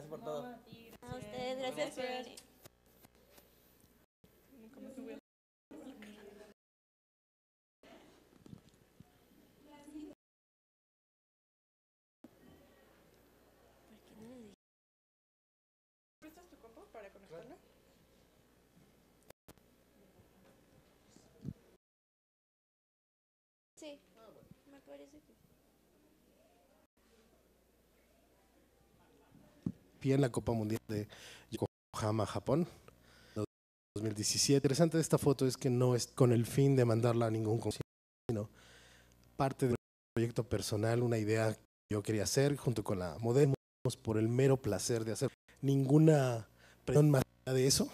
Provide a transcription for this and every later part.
Gracias por todo. A ustedes, gracias por para Sí. Me parece en la Copa Mundial de Yokohama, Japón. 2017. Lo interesante de esta foto es que no es con el fin de mandarla a ningún concierto, sino parte de un proyecto personal, una idea que yo quería hacer junto con la Modemos pues, por el mero placer de hacer ninguna presión más de eso.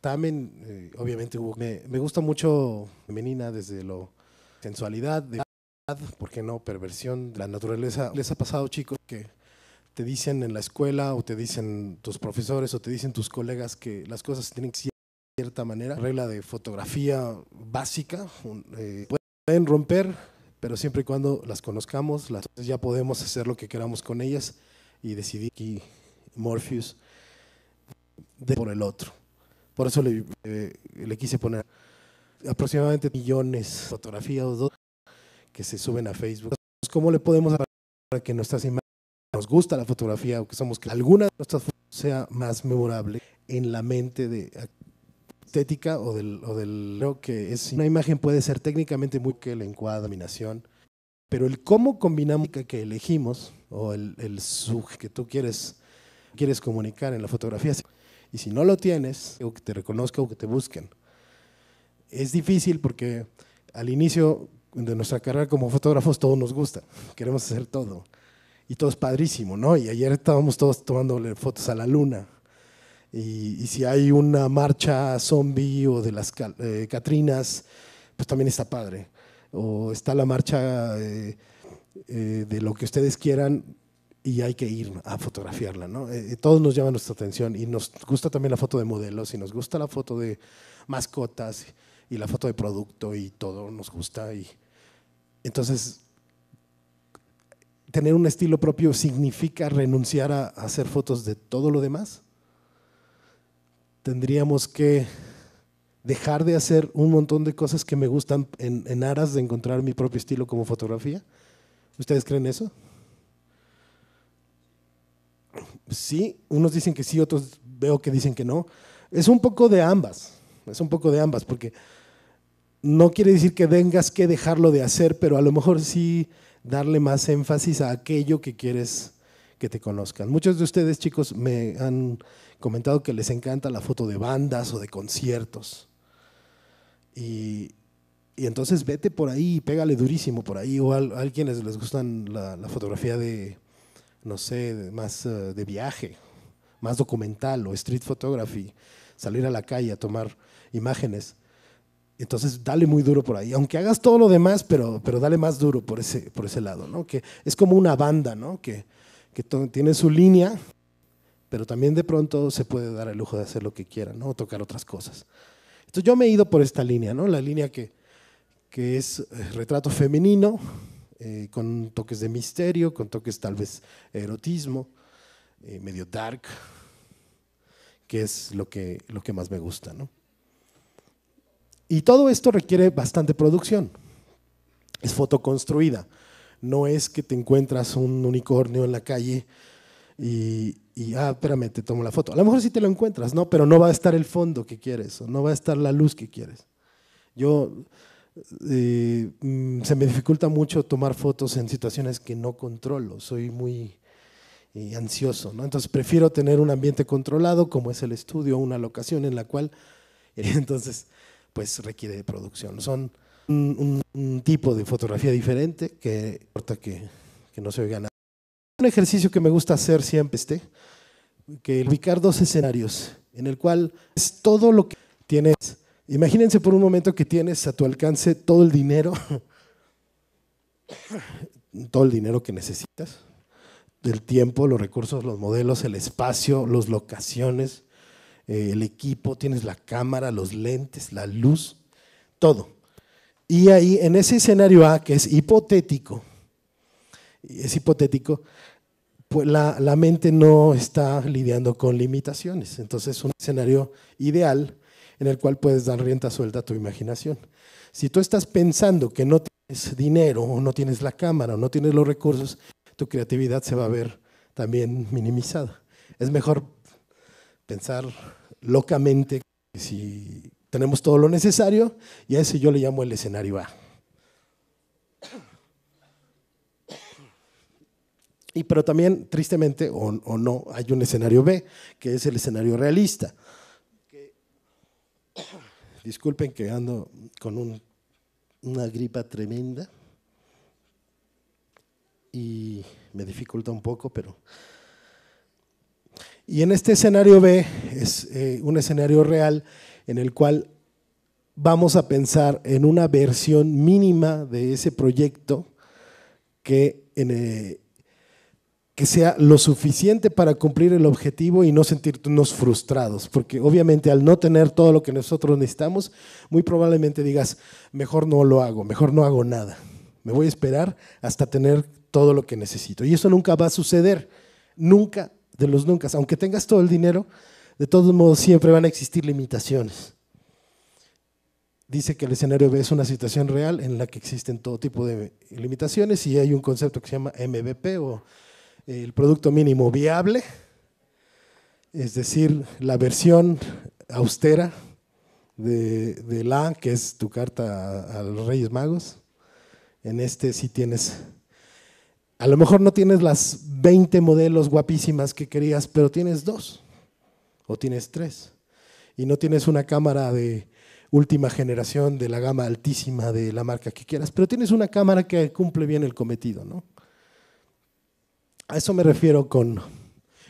También, eh, obviamente, me, gusta mucho femenina desde lo sensualidad, de, ¿por qué no? Perversión de la naturaleza. Les ha pasado, chicos, que te dicen en la escuela o te dicen tus profesores o te dicen tus colegas que las cosas tienen que ser de cierta manera, regla de fotografía básica, eh, pueden romper, pero siempre y cuando las conozcamos, las, ya podemos hacer lo que queramos con ellas y decidir que Morpheus de por el otro. Por eso eh, le, quise poner aproximadamente millones de fotografías o dos que se suben a Facebook. ¿Cómo le podemos para que nuestras imágenes nos gusta la fotografía o que somos que alguna de nuestras fotos sea más memorable en la mente de estética o del, o del creo que es una imagen puede ser técnicamente muy que el dominación, pero el cómo combinamos que elegimos o el, el sujeto que tú quieres, quieres comunicar en la fotografía. Y si no lo tienes, o que te reconozca o que te busquen. Es difícil porque al inicio de nuestra carrera como fotógrafos todo nos gusta, queremos hacer todo y todo es padrísimo, ¿no? Y ayer estábamos todos tomándole fotos a la luna. Y, si hay una marcha zombie o de las eh, Catrinas, pues también está padre. O está la marcha eh, eh, de lo que ustedes quieran y hay que ir a fotografiarla, ¿no? todos nos llaman nuestra atención y nos gusta también la foto de modelos y nos gusta la foto de mascotas y la foto de producto y todo nos gusta. Y entonces tener un estilo propio significa renunciar a hacer fotos de todo lo demás? Tendríamos que dejar de hacer un montón de cosas que me gustan en, aras de encontrar mi propio estilo como fotografía. ¿Ustedes creen eso? Sí, unos dicen que sí, otros veo que dicen que no. Es un poco de ambas, es un poco de ambas, porque no quiere decir que tengas que dejarlo de hacer, pero a lo mejor sí darle más énfasis a aquello que quieres que te conozcan. Muchos de ustedes, chicos, me han comentado que les encanta la foto de bandas o de conciertos. Y, entonces vete por ahí y pégale durísimo por ahí. O a, quienes les gustan la, fotografía de, no sé, más eh, de viaje, más documental o street photography, salir a la calle a tomar imágenes. Entonces, dale muy duro por ahí. Aunque hagas todo lo demás, pero, pero dale más duro por ese, por ese lado, ¿no? Que es como una banda, ¿no? Que, tiene su línea, pero también de pronto se puede dar el lujo de hacer lo que quiera, ¿no? tocar otras cosas. Entonces, yo me he ido por esta línea, ¿no? La línea que, que es eh, retrato femenino, eh, con toques de misterio, con toques tal vez erotismo, eh, medio dark, que es lo que, lo que más me gusta, ¿no? Y todo esto requiere bastante producción. Es foto construida. No es que te encuentras un unicornio en la calle y, ah, espérame, te tomo la foto. A lo mejor sí te lo encuentras, ¿no? Pero no va a estar el fondo que quieres, o no va a estar la luz que quieres. Yo, eh, mm, se me dificulta mucho tomar fotos en situaciones que no controlo, soy muy eh, ansioso, ¿no? Entonces prefiero tener un ambiente controlado, como es el estudio, una locación en la cual, entonces pues requiere de producción. Son un, tipo de fotografía diferente que importa que, no se oiga nada. Un ejercicio que me gusta hacer siempre este, que ubicar dos escenarios en el cual es todo lo que tienes. Imagínense por un momento que tienes a tu alcance todo el dinero, todo el dinero que necesitas, del tiempo, los recursos, los modelos, el espacio, las locaciones, eh, el equipo, tienes la cámara, los lentes, la luz, todo. Y ahí, en ese escenario A, que es hipotético, es hipotético, pues la, la mente no está lidiando con limitaciones. Entonces es un escenario ideal en el cual puedes dar rienta suelta a tu imaginación. Si tú estás pensando que no tienes dinero o no tienes la cámara o no tienes los recursos, tu creatividad se va a ver también minimizada. Es mejor pensar locamente si tenemos todo lo necesario y a ese yo le llamo el escenario A. Y pero también, tristemente o, no, hay un escenario B, que es el escenario realista. disculpen que ando con una gripa tremenda y me dificulta un poco, pero y en este escenario B es eh, un escenario real en el cual vamos a pensar en una versión mínima de ese proyecto que, eh, que sea lo suficiente para cumplir el objetivo y no sentirnos frustrados, porque obviamente al no tener todo lo que nosotros necesitamos, muy probablemente digas, mejor no lo hago, mejor no hago nada, me voy a esperar hasta tener todo lo que necesito. Y eso nunca va a suceder, nunca de los nunca. Aunque tengas todo el dinero, de todos modos siempre van a existir limitaciones. Dice que el escenario B es una situación real en la que existen todo tipo de limitaciones y hay un concepto que se llama MVP o eh, el producto mínimo viable, es decir, la versión austera de, la, que es tu carta a los Reyes Magos. En este sí tienes a lo mejor no tienes las 20 modelos guapísimas que querías, pero tienes dos o tienes tres. Y no tienes una cámara de última generación de la gama altísima de la marca que quieras, pero tienes una cámara que cumple bien el cometido, ¿no? A eso me refiero con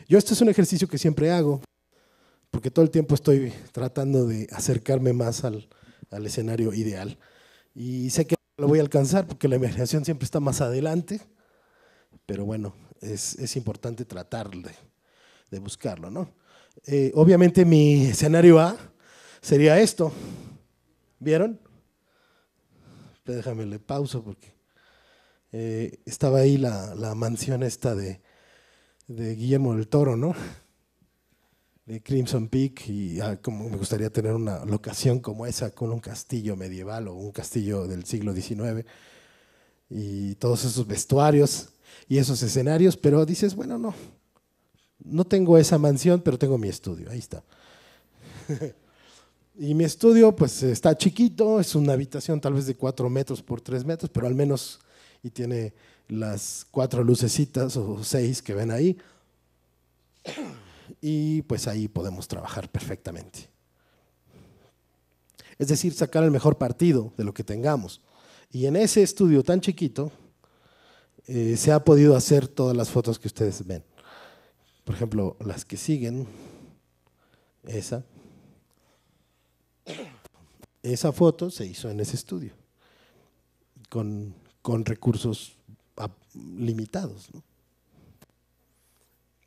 yo esto es un ejercicio que siempre hago, porque todo el tiempo estoy tratando de acercarme más al, al escenario ideal. Y sé que lo voy a alcanzar porque la imaginación siempre está más adelante, pero bueno, es, importante tratar de, buscarlo, ¿no? Eh, obviamente mi escenario A sería esto, ¿vieron? déjame le pauso porque eh, estaba ahí la, mansión esta de, de, Guillermo del Toro, ¿no? De Crimson Peak y ah, como me gustaría tener una locación como esa con un castillo medieval o un castillo del siglo XIX y todos esos vestuarios y esos escenarios, pero dices, bueno, no, no tengo esa mansión, pero tengo mi estudio, ahí está. y mi estudio pues está chiquito, es una habitación tal vez de cuatro metros por tres metros, pero al menos y tiene las cuatro lucecitas o seis que ven ahí. Y pues ahí podemos trabajar perfectamente. Es decir, sacar el mejor partido de lo que tengamos. Y en ese estudio tan chiquito, eh, se ha podido hacer todas las fotos que ustedes ven. Por ejemplo, las que siguen, esa, esa foto se hizo en ese estudio, con, recursos ah, limitados.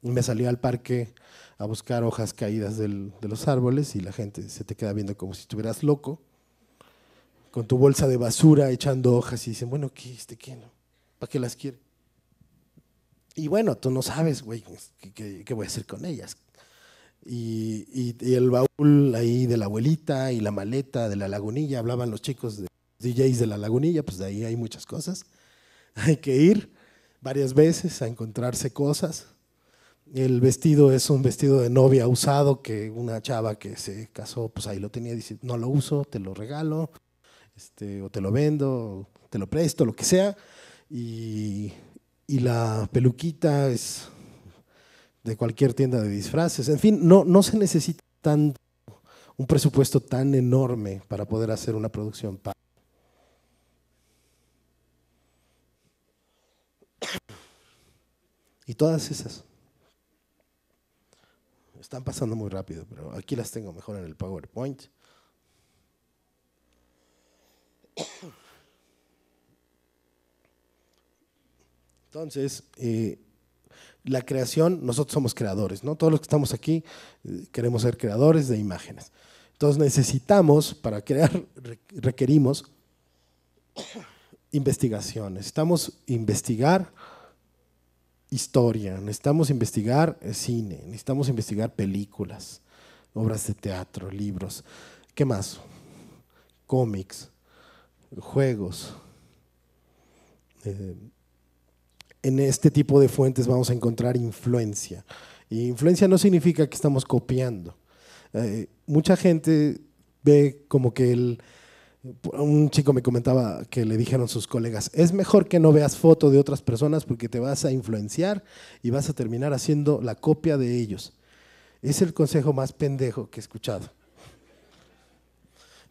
me salí al parque a buscar hojas caídas de los árboles y la gente se te queda viendo como si estuvieras loco, con tu bolsa de basura echando hojas y dicen, bueno, ¿qué este qué no? ¿Para qué las quiere? Y bueno, tú no sabes, güey, qué, voy a hacer con ellas. Y, el baúl ahí de la abuelita y la maleta de la lagunilla, hablaban los chicos de DJs de la lagunilla, pues de ahí hay muchas cosas. Hay que ir varias veces a encontrarse cosas. El vestido es un vestido de novia usado que una chava que se casó, pues ahí lo tenía, dice, no lo uso, te lo regalo, este, o te lo vendo, te lo presto, lo que sea y, la peluquita es de cualquier tienda de disfraces. En fin, no, no se necesita un presupuesto tan enorme para poder hacer una producción. Y todas esas. Están pasando muy rápido, pero aquí las tengo mejor en el PowerPoint. Entonces, eh, la creación, nosotros somos creadores, ¿no? Todos los que estamos aquí eh, queremos ser creadores de imágenes. Entonces necesitamos, para crear, requerimos investigación, necesitamos investigar historia, necesitamos investigar eh, cine, necesitamos investigar películas, obras de teatro, libros, ¿qué más? Cómics, juegos en este tipo de fuentes vamos a encontrar influencia. Y influencia no significa que estamos copiando. Eh, mucha gente ve como que el, un chico me comentaba que le dijeron sus colegas, es mejor que no veas foto de otras personas porque te vas a influenciar y vas a terminar haciendo la copia de ellos. Es el consejo más pendejo que he escuchado.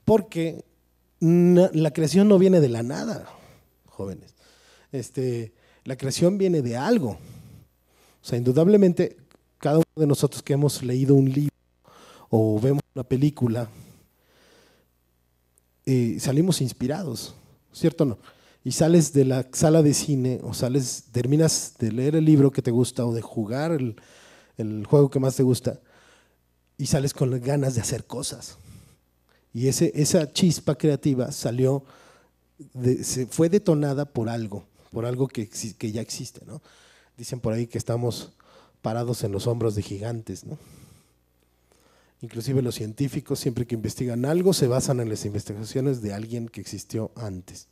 Porque la creación no viene de la nada, jóvenes. Este, la creación viene de algo. O sea, indudablemente, cada uno de nosotros que hemos leído un libro o vemos una película, eh, salimos inspirados, ¿cierto o no? Y sales de la sala de cine o sales, terminas de leer el libro que te gusta o de jugar el, juego que más te gusta y sales con las ganas de hacer cosas. Y ese, esa chispa creativa salió, se fue detonada por algo por algo que, ya existe, ¿no? Dicen por ahí que estamos parados en los hombros de gigantes, ¿no? Inclusive los científicos siempre que investigan algo se basan en las investigaciones de alguien que existió antes,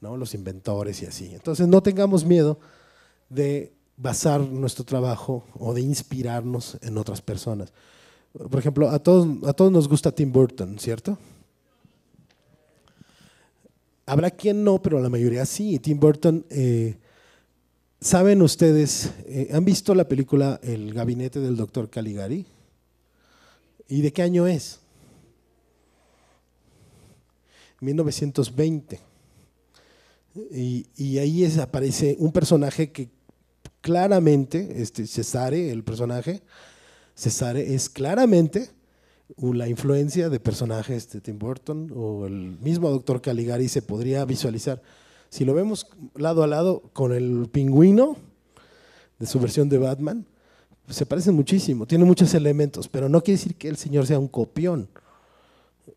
¿no? Los inventores y así. Entonces no tengamos miedo de basar nuestro trabajo o de inspirarnos en otras personas. Por ejemplo, a todos, a todos nos gusta Tim Burton, ¿cierto? habrá quien no, pero la mayoría sí. Tim Burton, eh, ¿saben ustedes, eh, han visto la película El gabinete del doctor Caligari? ¿Y de qué año es? 1920. Y, ahí aparece un personaje que claramente, este Cesare, el personaje, Cesare es claramente o la influencia de personajes de Tim Burton o el mismo Doctor Caligari se podría visualizar. Si lo vemos lado a lado con el pingüino de su versión de Batman, se parecen muchísimo, tiene muchos elementos, pero no quiere decir que el señor sea un copión,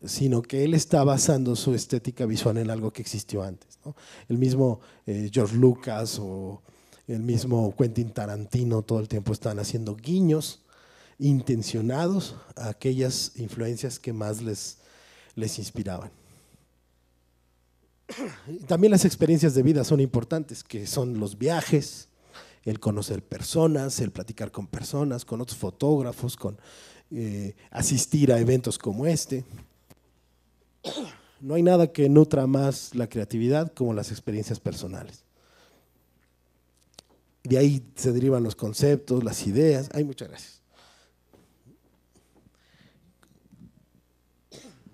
sino que él está basando su estética visual en algo que existió antes. El mismo eh, George Lucas o el mismo Quentin Tarantino todo el tiempo están haciendo guiños intencionados a aquellas influencias que más les, les inspiraban. También las experiencias de vida son importantes, que son los viajes, el conocer personas, el platicar con personas, con otros fotógrafos, con eh, asistir a eventos como este. No hay nada que nutra más la creatividad como las experiencias personales. De ahí se derivan los conceptos, las ideas. Ay, muchas gracias.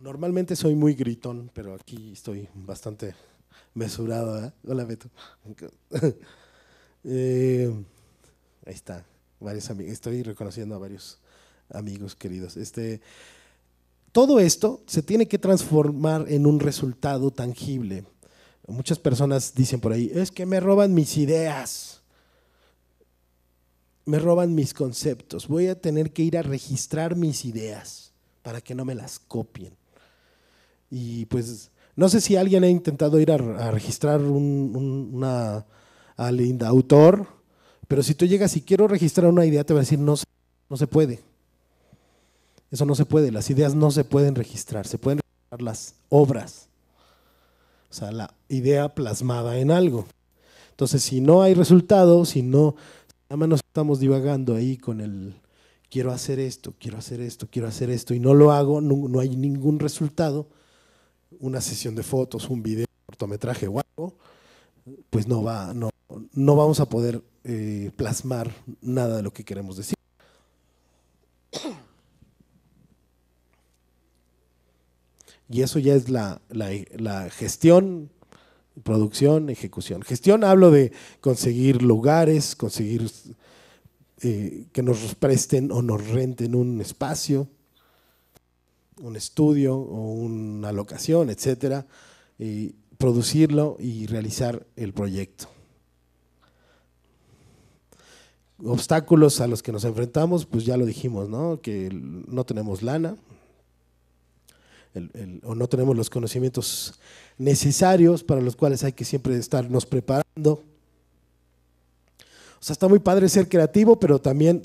Normalmente soy muy gritón, pero aquí estoy bastante mesurado. ¿eh? Hola, Beto. Eh, ahí está. Estoy reconociendo a varios amigos queridos. Este, todo esto se tiene que transformar en un resultado tangible. Muchas personas dicen por ahí, es que me roban mis ideas, me roban mis conceptos, voy a tener que ir a registrar mis ideas para que no me las copien. Y pues no sé si alguien ha intentado ir a, registrar un, una, al autor, pero si tú llegas y quiero registrar una idea, te va a decir no, no se puede. Eso no se puede, las ideas no se pueden registrar, se pueden registrar las obras. O sea, la idea plasmada en algo. Entonces, si no hay resultado, si no, nada más nos estamos divagando ahí con el quiero hacer esto, quiero hacer esto, quiero hacer esto, y no lo hago, no hay ningún resultado, una sesión de fotos, un video, un cortometraje o algo, pues no, va, no, no vamos a poder eh, plasmar nada de lo que queremos decir. Y eso ya es la, gestión, producción, ejecución. Gestión hablo de conseguir lugares, conseguir eh, que nos presten o nos renten un espacio un estudio o una locación, etcétera, y producirlo y realizar el proyecto. Obstáculos a los que nos enfrentamos, pues ya lo dijimos, ¿no? Que no tenemos lana, o no tenemos los conocimientos necesarios para los cuales hay que siempre estarnos preparando. O sea, está muy padre ser creativo, pero también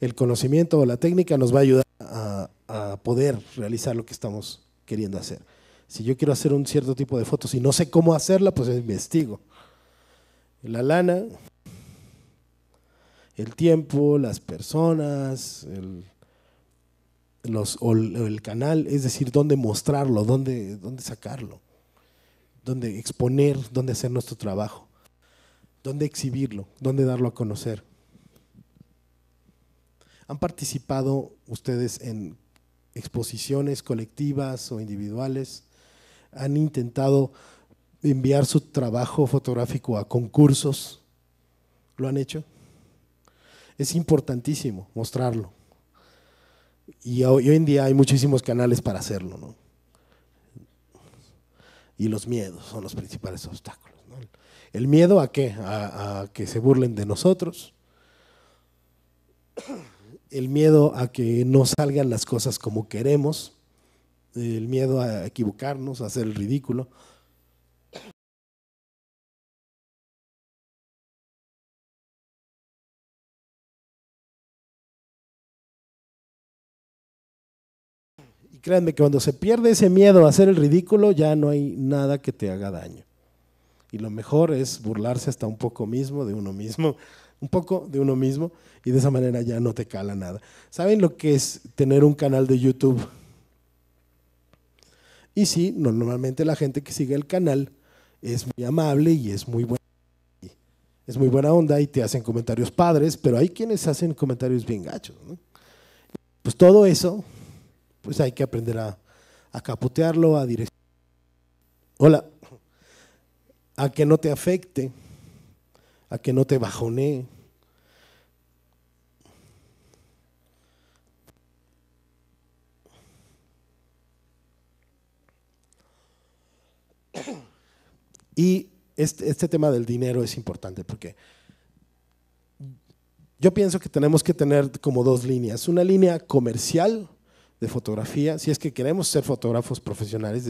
el conocimiento o la técnica nos va a ayudar a, a poder realizar lo que estamos queriendo hacer. Si yo quiero hacer un cierto tipo de fotos y no sé cómo hacerla, pues investigo. La lana, el tiempo, las personas, el, canal, es decir, dónde mostrarlo, dónde sacarlo, dónde exponer, dónde hacer nuestro trabajo, dónde exhibirlo, dónde darlo a conocer. ¿Han participado ustedes en exposiciones colectivas o individuales, han intentado enviar su trabajo fotográfico a concursos, lo han hecho. Es importantísimo mostrarlo. Y hoy en día hay muchísimos canales para hacerlo. Y los miedos son los principales obstáculos. ¿El miedo a qué? A, a que se burlen de nosotros el miedo a que no salgan las cosas como queremos, el miedo a equivocarnos, a hacer el ridículo. Y créanme que cuando se pierde ese miedo a hacer el ridículo, ya no hay nada que te haga daño. Y lo mejor es burlarse hasta un poco mismo de uno mismo un poco de uno mismo y de esa manera ya no te cala nada. ¿Saben lo que es tener un canal de YouTube? Y sí, normalmente la gente que sigue el canal es muy amable y es muy buena, es muy buena onda y te hacen comentarios padres, pero hay quienes hacen comentarios bien gachos. Pues todo eso, pues hay que aprender a, a capotearlo, a direccionarlo. Hola, a que no te afecte a que no te bajonee. Y este, este, tema del dinero es importante porque yo pienso que tenemos que tener como dos líneas. Una línea comercial de fotografía, si es que queremos ser fotógrafos profesionales,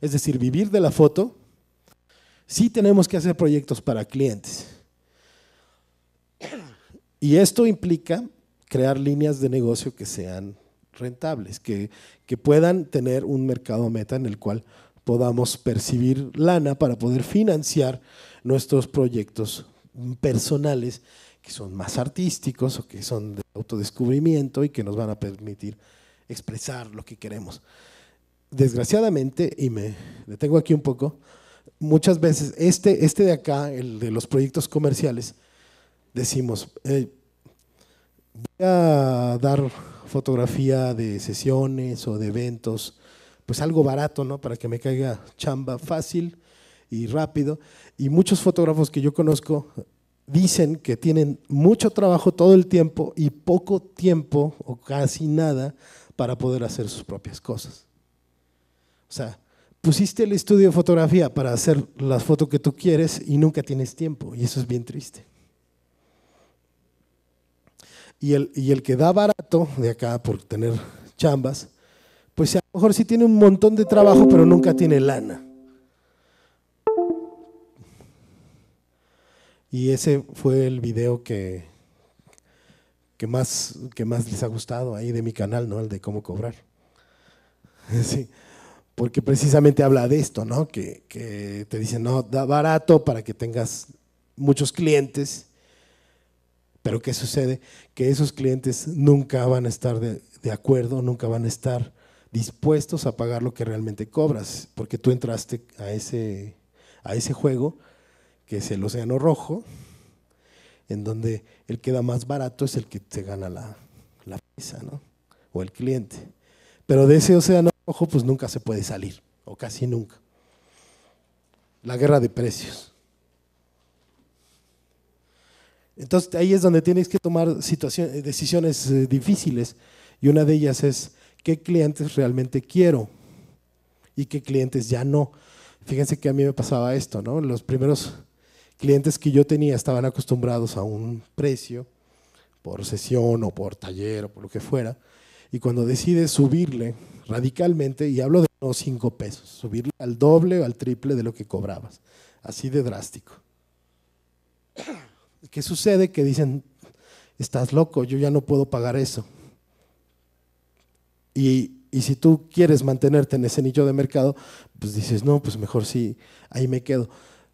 es decir, vivir de la foto, sí tenemos que hacer proyectos para clientes. Y esto implica crear líneas de negocio que sean rentables, que, puedan tener un mercado meta en el cual podamos percibir lana para poder financiar nuestros proyectos personales que son más artísticos o que son de autodescubrimiento y que nos van a permitir expresar lo que queremos. Desgraciadamente, y me detengo aquí un poco, muchas veces este, este de acá, el de los proyectos comerciales, decimos, voy a dar fotografía de sesiones o de eventos, pues algo barato, ¿no? Para que me caiga chamba fácil y rápido. Y muchos fotógrafos que yo conozco dicen que tienen mucho trabajo todo el tiempo y poco tiempo o casi nada para poder hacer sus propias cosas. O sea, pusiste el estudio de fotografía para hacer las fotos que tú quieres y nunca tienes tiempo y eso es bien triste. Y el, que da barato de acá por tener chambas, pues a lo mejor sí tiene un montón de trabajo, pero nunca tiene lana. Y ese fue el video que, que, más, que más les ha gustado ahí de mi canal, ¿no? El de cómo cobrar. Porque precisamente habla de esto, ¿no? Que, que te dicen, no, da barato para que tengas muchos clientes pero ¿qué sucede? Que esos clientes nunca van a estar de, acuerdo, nunca van a estar dispuestos a pagar lo que realmente cobras, porque tú entraste a ese, a ese juego, que es el Océano Rojo, en donde el que da más barato es el que te gana la, la ¿no? O el cliente. Pero de ese Océano Rojo pues nunca se puede salir, o casi nunca. La guerra de precios. Entonces ahí es donde tienes que tomar situaciones, eh, decisiones eh, difíciles y una de ellas es qué clientes realmente quiero y qué clientes ya no. Fíjense que a mí me pasaba esto, ¿no? Los primeros clientes que yo tenía estaban acostumbrados a un precio por sesión o por taller o por lo que fuera y cuando decides subirle radicalmente, y hablo de unos cinco pesos, subirle al doble o al triple de lo que cobrabas, así de drástico. ¿Qué sucede? Que dicen, estás loco, yo ya no puedo pagar eso. Y, si tú quieres mantenerte en ese nicho de mercado, pues dices, no, pues mejor sí, ahí me quedo.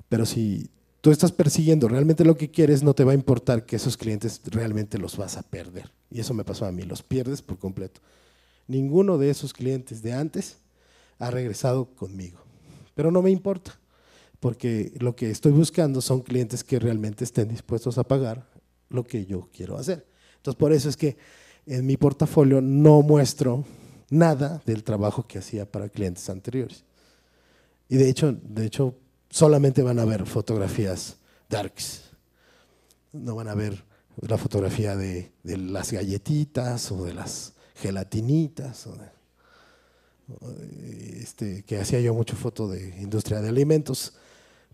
Pero si tú estás persiguiendo realmente lo que quieres, no te va a importar que esos clientes realmente los vas a perder. Y eso me pasó a mí, los pierdes por completo. Ninguno de esos clientes de antes ha regresado conmigo, pero no me importa porque lo que estoy buscando son clientes que realmente estén dispuestos a pagar lo que yo quiero hacer. Entonces, por eso es que en mi portafolio no muestro nada del trabajo que hacía para clientes anteriores. Y de hecho, de hecho solamente van a ver fotografías darks. No van a ver la fotografía de, las galletitas o de las gelatinitas. Este, que hacía yo mucho foto de industria de alimentos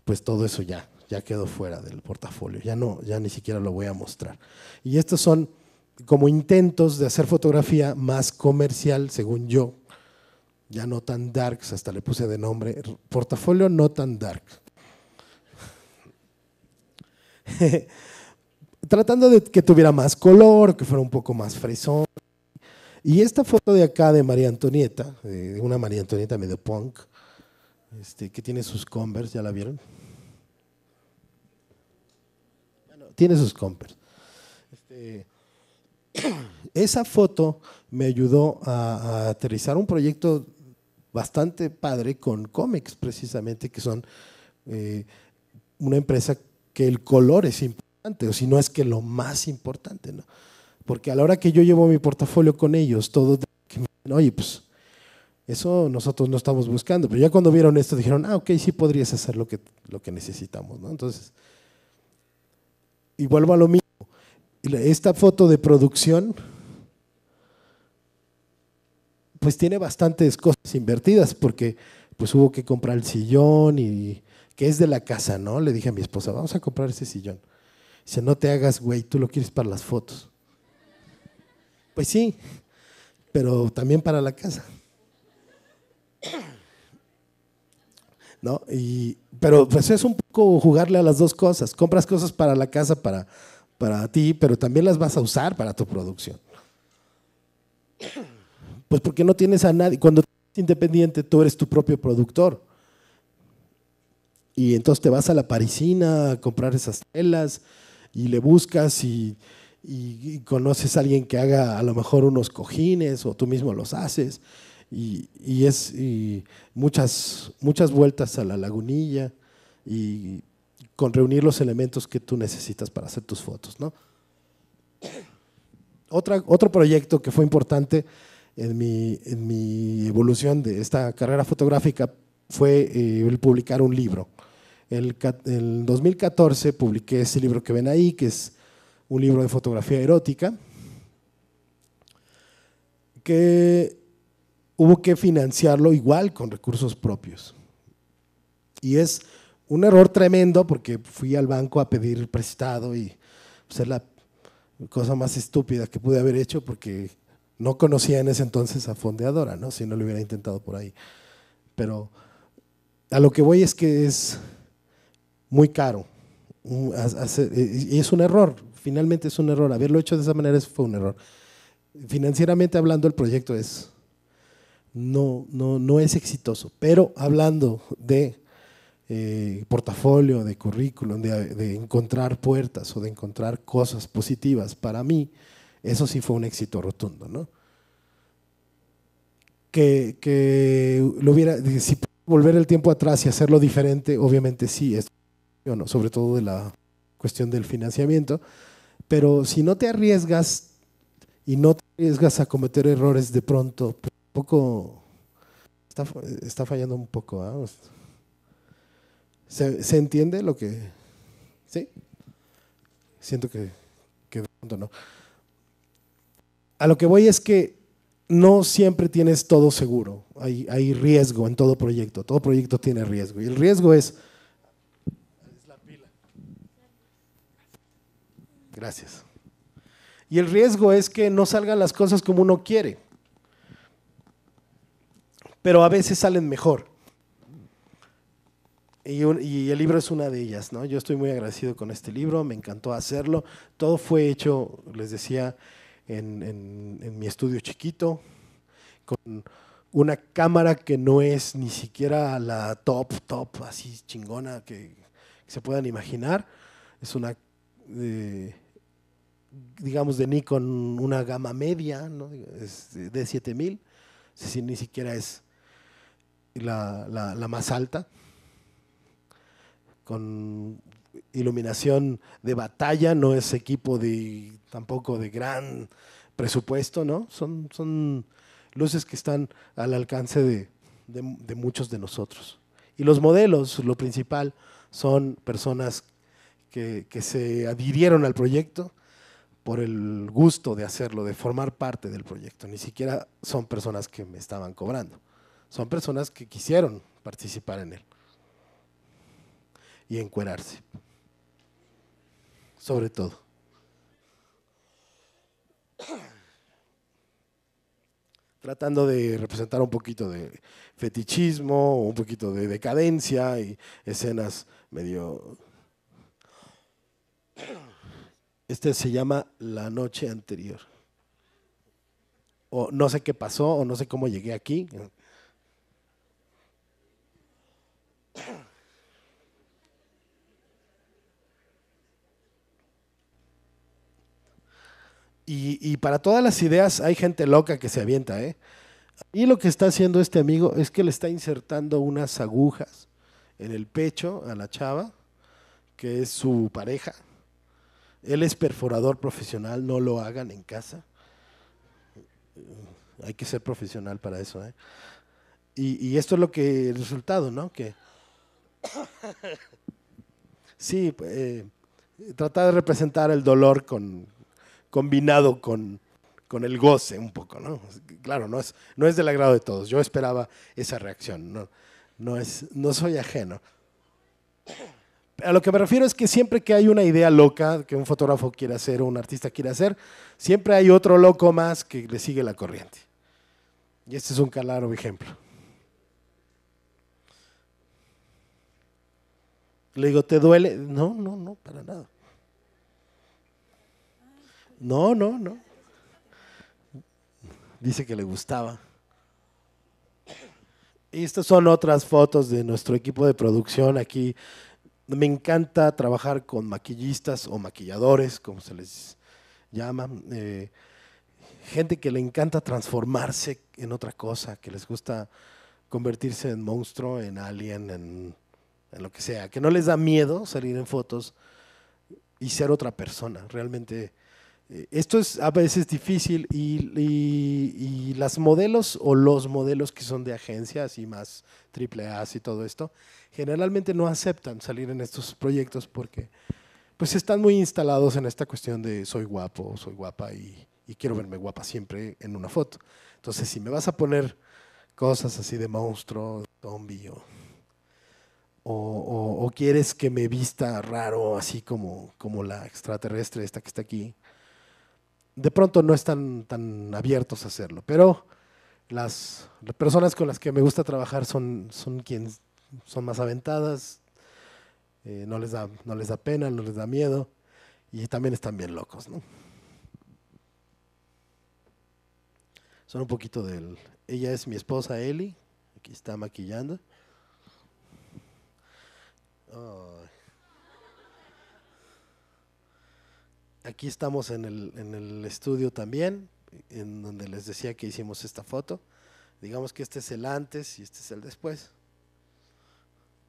pues todo eso ya, ya quedó fuera del portafolio, ya no, ya ni siquiera lo voy a mostrar. Y estos son como intentos de hacer fotografía más comercial, según yo, ya no tan dark, hasta le puse de nombre, portafolio no tan dark. Tratando de que tuviera más color, que fuera un poco más fresón. Y esta foto de acá de María Antonieta, una María Antonieta medio punk, este, que tiene sus Converse, ¿ya la vieron? tiene sus compers. Este, esa foto me ayudó a, aterrizar un proyecto bastante padre con cómics, precisamente, que son eh, una empresa que el color es importante, o si no es que lo más importante, ¿no? Porque a la hora que yo llevo mi portafolio con ellos, todos dicen, oye, pues eso nosotros no estamos buscando. Pero ya cuando vieron esto dijeron, ah, ok, sí podrías hacer lo que, lo que necesitamos, ¿no? Entonces, y vuelvo a lo mismo. Esta foto de producción, pues tiene bastantes cosas invertidas, porque pues hubo que comprar el sillón y que es de la casa, ¿no? Le dije a mi esposa, vamos a comprar ese sillón. Dice, no te hagas, güey, tú lo quieres para las fotos. Pues sí, pero también para la casa. ¿no? pero pues es un poco jugarle a las dos cosas. Compras cosas para la casa, para, ti, pero también las vas a usar para tu producción. Pues porque no tienes a nadie. Cuando eres independiente, tú eres tu propio productor. Y entonces te vas a la parisina a comprar esas telas y le buscas y conoces a alguien que haga a lo mejor unos cojines o tú mismo los haces y, es muchas, muchas vueltas a la lagunilla y con reunir los elementos que tú necesitas para hacer tus fotos. Otra, otro proyecto que fue importante en mi, en mi, evolución de esta carrera fotográfica fue eh, publicar un libro. El, el 2014 publiqué ese libro que ven ahí, que es un libro de fotografía erótica, que hubo que financiarlo igual con recursos propios. Y es un error tremendo porque fui al banco a pedir prestado y ser pues, la cosa más estúpida que pude haber hecho porque no conocía en ese entonces a Fondeadora, ¿no? si no lo hubiera intentado por ahí. Pero a lo que voy es que es muy caro. Mm, eh, y es un error, finalmente es un error. Haberlo hecho de esa manera fue un error. Financieramente hablando, el proyecto es no, no, no es exitoso. Pero hablando de eh, portafolio, de currículum, de, encontrar puertas o de encontrar cosas positivas, para mí eso sí fue un éxito rotundo. ¿no? Que, lo hubiera, si volver el tiempo atrás y hacerlo diferente, obviamente sí, sobre todo de la cuestión del financiamiento, pero si no te arriesgas y no te arriesgas a cometer errores de pronto, está, fallando un poco. ¿ah? ¿Se, ¿Se, entiende lo que... Sí? Siento que, A lo que voy es que no siempre tienes todo seguro. Hay, hay, riesgo en todo proyecto. Todo proyecto tiene riesgo. Y el riesgo es... Gracias. Y el riesgo es que no salgan las cosas como uno quiere pero a veces salen mejor. Y, el libro es una de ellas, ¿no? Yo estoy muy agradecido con este libro, me encantó hacerlo. Todo fue hecho, les decía, en, mi estudio chiquito, con una cámara que no es ni siquiera la top, top, así chingona que, se puedan imaginar. Es una, eh, digamos, de Nikon, una gama media, ¿no? Es de 7000, si ni siquiera es la, más alta, con iluminación de batalla, no es equipo de tampoco de gran presupuesto, ¿no? Son, son luces que están al alcance de, muchos de nosotros. Y los modelos, lo principal, son personas que, se adhirieron al proyecto por el gusto de hacerlo, de formar parte del proyecto. Ni siquiera son personas que me estaban cobrando. Son personas que quisieron participar en él y encuerarse, sobre todo. tratando de representar un poquito de fetichismo, un poquito de decadencia y escenas medio... Este se llama La noche anterior. O no sé qué pasó, o no sé cómo llegué aquí. Y, para todas las ideas hay gente loca que se avienta, ¿eh? Y lo que está haciendo este amigo es que le está insertando unas agujas en el pecho a la chava, que es su pareja. Él es perforador profesional, no lo hagan en casa. Hay que ser profesional para eso, ¿eh? Y, esto es lo que el resultado, ¿no? Que sí, tratar eh, trata de representar el dolor con, combinado con, el goce un poco, ¿no? Claro, no es, no es del agrado de todos. Yo esperaba esa reacción, no, no, es, no soy ajeno. A lo que me refiero es que siempre que hay una idea loca que un fotógrafo quiere hacer o un artista quiere hacer, siempre hay otro loco más que le sigue la corriente. Y este es un claro ejemplo. Le digo, ¿te duele? No, no, no, para nada. No, no, no. Dice que le gustaba. Y estas son otras fotos de nuestro equipo de producción aquí. Me encanta trabajar con maquillistas o maquilladores, como se les llama. Eh, gente que le encanta transformarse en otra cosa, que les gusta convertirse en monstruo, en alien, en, en lo que sea. Que no les da miedo salir en fotos y ser otra persona. Realmente eh, esto es a veces difícil y, las modelos o los modelos que son de agencias y más triple A y todo esto, generalmente no aceptan salir en estos proyectos porque pues están muy instalados en esta cuestión de soy guapo, soy guapa y, quiero verme guapa siempre en una foto. Entonces, si me vas a poner cosas así de monstruo, zombie o, quieres que me vista raro, así como, como la extraterrestre esta que está aquí, de pronto no están tan abiertos a hacerlo, pero las personas con las que me gusta trabajar son, son quienes son más aventadas, eh, no, les da, no les da pena, no les da miedo y también están bien locos. ¿no? Son un poquito del... Ella es mi esposa Eli, aquí está maquillando. aquí estamos en el, en el estudio también, en donde les decía que hicimos esta foto. Digamos que este es el antes y este es el después,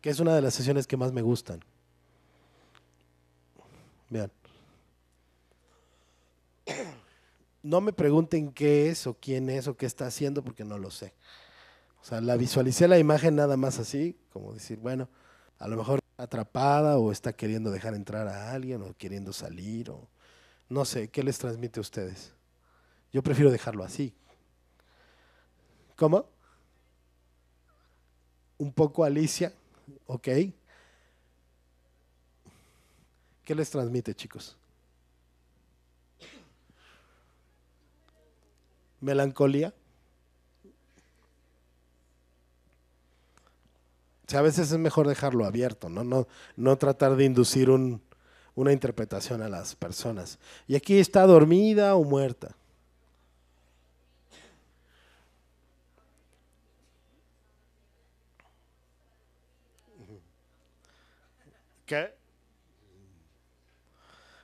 que es una de las sesiones que más me gustan. Vean. No me pregunten qué es o quién es o qué está haciendo porque no lo sé. O sea, la visualicé la imagen nada más así, como decir, bueno, a lo mejor está atrapada o está queriendo dejar entrar a alguien o queriendo salir o no sé, ¿qué les transmite a ustedes? Yo prefiero dejarlo así. ¿Cómo? Un poco Alicia, ¿ok? ¿Qué les transmite, chicos? Melancolía. a veces es mejor dejarlo abierto, ¿no? No, no tratar de inducir un, una interpretación a las personas. Y aquí está dormida o muerta. ¿Qué?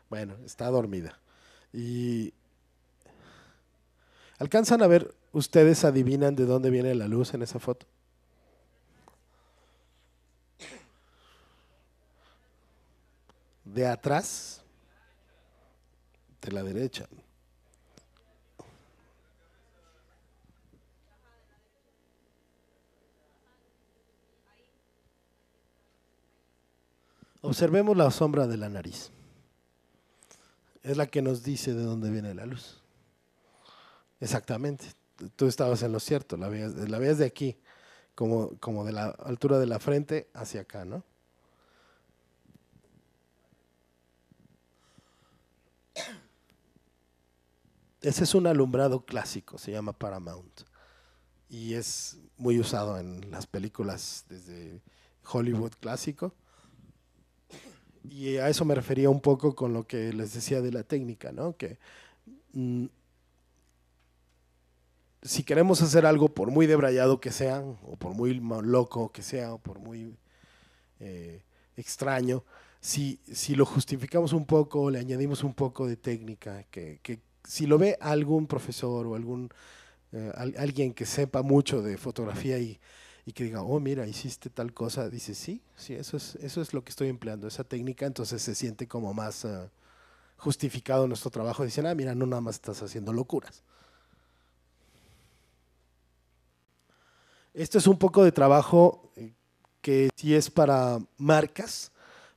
Bueno, está dormida. Y alcanzan a ver, ustedes adivinan de dónde viene la luz en esa foto. de atrás, de la derecha. Observemos la sombra de la nariz. Es la que nos dice de dónde viene la luz. Exactamente. Tú estabas en lo cierto. La veías, la de aquí, como, como de la altura de la frente hacia acá, ¿no? Ese es un alumbrado clásico, se llama Paramount. Y es muy usado en las películas desde Hollywood clásico. Y a eso me refería un poco con lo que les decía de la técnica, ¿no? Que mm, si queremos hacer algo, por muy debrayado que sea, o por muy loco que sea, o por muy eh, extraño, si, lo justificamos un poco, le añadimos un poco de técnica que, que, si lo ve algún profesor o algún eh, alguien que sepa mucho de fotografía y, que diga, oh, mira, hiciste tal cosa, dice, sí, sí, eso es, eso es lo que estoy empleando, esa técnica, entonces se siente como más eh, justificado nuestro trabajo. Dicen, ah, mira, no nada más estás haciendo locuras. Esto es un poco de trabajo eh, que sí es para marcas,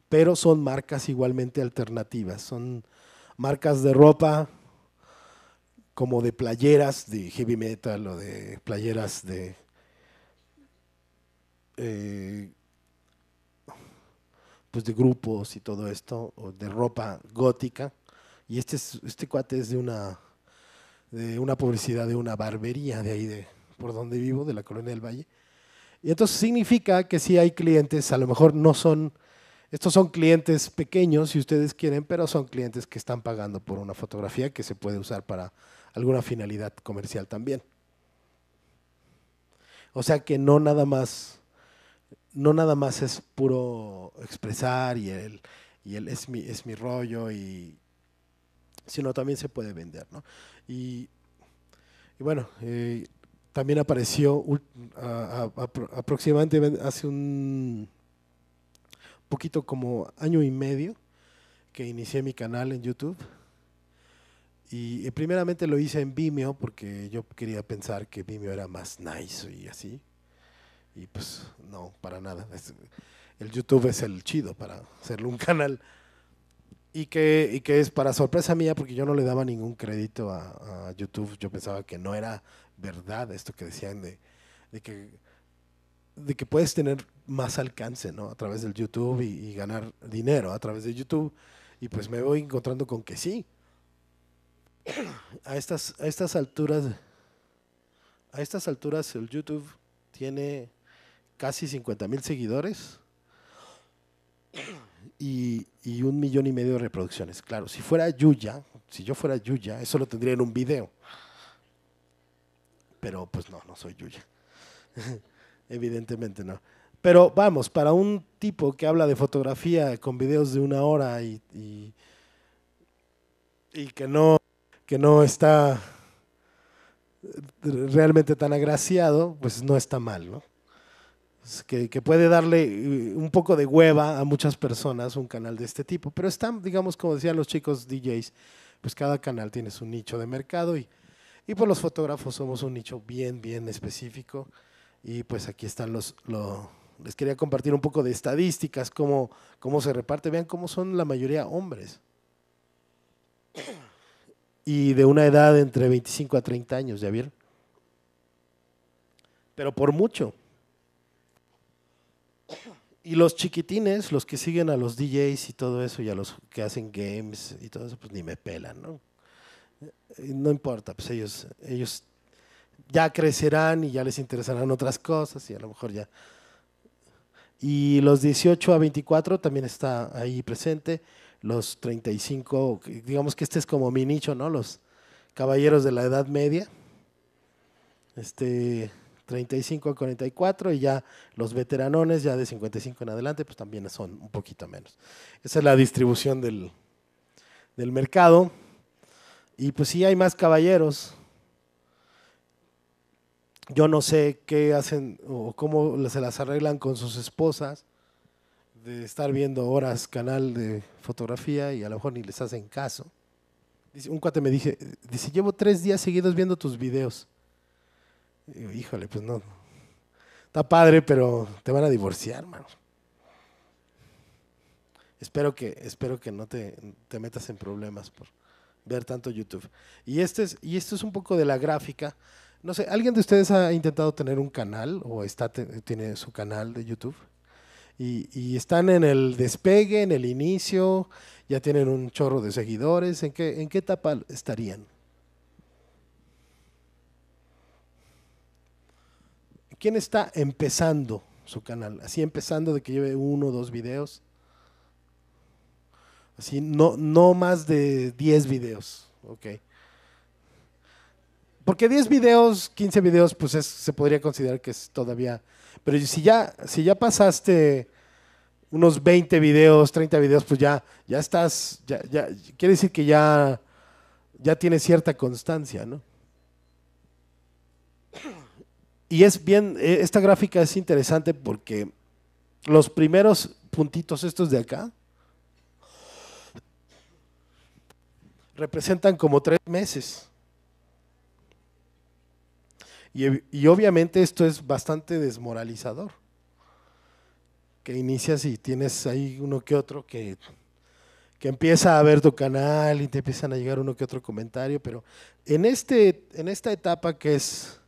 pero son marcas igualmente alternativas. Son marcas de ropa, como de playeras de heavy metal o de playeras de... Eh, pues de grupos y todo esto, o de ropa gótica. Y este, este cuate es de una, de una publicidad de una barbería de ahí, de, por donde vivo, de la Colonia del Valle. Y entonces significa que si hay clientes, a lo mejor no son, estos son clientes pequeños si ustedes quieren, pero son clientes que están pagando por una fotografía que se puede usar para alguna finalidad comercial también. O sea que no nada más, no nada más es puro expresar y el, y el es, mi, es mi rollo, y, sino también se puede vender. ¿no? Y, y bueno, eh, también apareció aproximadamente hace un poquito como año y medio que inicié mi canal en YouTube y eh, primeramente lo hice en Vimeo porque yo quería pensar que Vimeo era más nice y así. Y pues no, para nada. el YouTube es el chido para hacerle un canal. Y que, y que es para sorpresa mía porque yo no le daba ningún crédito a, YouTube. Yo pensaba que no era verdad esto que decían de, de que, de que puedes tener más alcance ¿no? a través del YouTube y, y ganar dinero a través de YouTube. Y pues me voy encontrando con que sí, a estas, estas alturas, a estas alturas el YouTube tiene casi 50 mil seguidores y, un millón y medio de reproducciones. Claro, si fuera Yuya, si yo fuera Yuya, eso lo tendría en un video. Pero pues no, no soy Yuya. Evidentemente no. Pero vamos, para un tipo que habla de fotografía con videos de una hora y, y que no que no está realmente tan agraciado, pues no está mal, ¿no? Que, puede darle eh, un poco de hueva a muchas personas un canal de este tipo. Pero están, digamos, como decían los chicos DJs, pues cada canal tiene su nicho de mercado y, por pues los fotógrafos somos un nicho bien, bien específico. Y pues aquí están los, les quería compartir un poco de estadísticas, cómo, cómo se reparte. Vean cómo son la mayoría hombres y de una edad entre 25 a 30 años, ¿ya vieron? Pero por mucho. Y los chiquitines, los que siguen a los DJs y todo eso, y a los que hacen games y todo eso, pues ni me pelan, ¿no? No importa, pues ellos, ellos ya crecerán y ya les interesarán otras cosas y a lo mejor ya. Y los 18 a 24 también está ahí presente los 35, digamos que este es como mi nicho, ¿no? Los caballeros de la Edad Media, este, 35 a 44 y ya los veteranones, ya de 55 en adelante, pues también son un poquito menos. Esa es la distribución del, del mercado. Y pues sí hay más caballeros. Yo no sé qué hacen o cómo se las arreglan con sus esposas de estar viendo horas canal de fotografía y a lo mejor ni les hacen caso. Dice, un cuate me dice, dice, llevo tres días seguidos viendo tus videos. híjole, pues no. Está padre, pero te van a divorciar, mano. Espero que, espero que no te, te metas en problemas por ver tanto YouTube. Y, este es, y esto es un poco de la gráfica. No sé, ¿alguien de ustedes ha intentado tener un canal o está, tiene su canal de YouTube? Y, están en el despegue, en el inicio, ya tienen un chorro de seguidores. ¿En qué, en qué etapa estarían? ¿Quién está empezando su canal? Así empezando de que lleve uno o dos videos. Así, no, no más de diez videos. ¿ok? Porque 10 videos, 15 videos, pues se podría considerar que es todavía. Pero si ya, si ya pasaste unos 20 videos, 30 videos, pues ya, ya estás, quiere decir que ya, ya tienes cierta constancia, ¿no? Y es bien, e, esta gráfica es interesante porque los primeros puntitos estos de acá representan como tres meses. Y, obviamente esto es bastante desmoralizador. Que inicias y tienes ahí uno que otro que que empieza a ver tu canal y te empiezan a llegar uno que otro comentario, pero en, este, en esta etapa que es